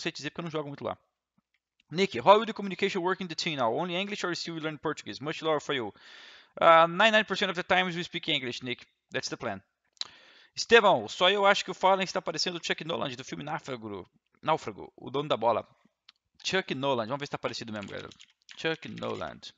Não sei dizer porque eu não jogo muito lá. Nick, how will the communication work in the team now? Only English or still you learn Portuguese? Much lower for you. 99% ah, of the times we speak English, Nick. That's the plan. Estevão, só eu acho que o Fallen está parecendo o Chuck Noland do filme Náufrago. Náufrago, o dono da bola. Chuck Noland, vamos ver se está parecido mesmo, galera. Chuck Noland.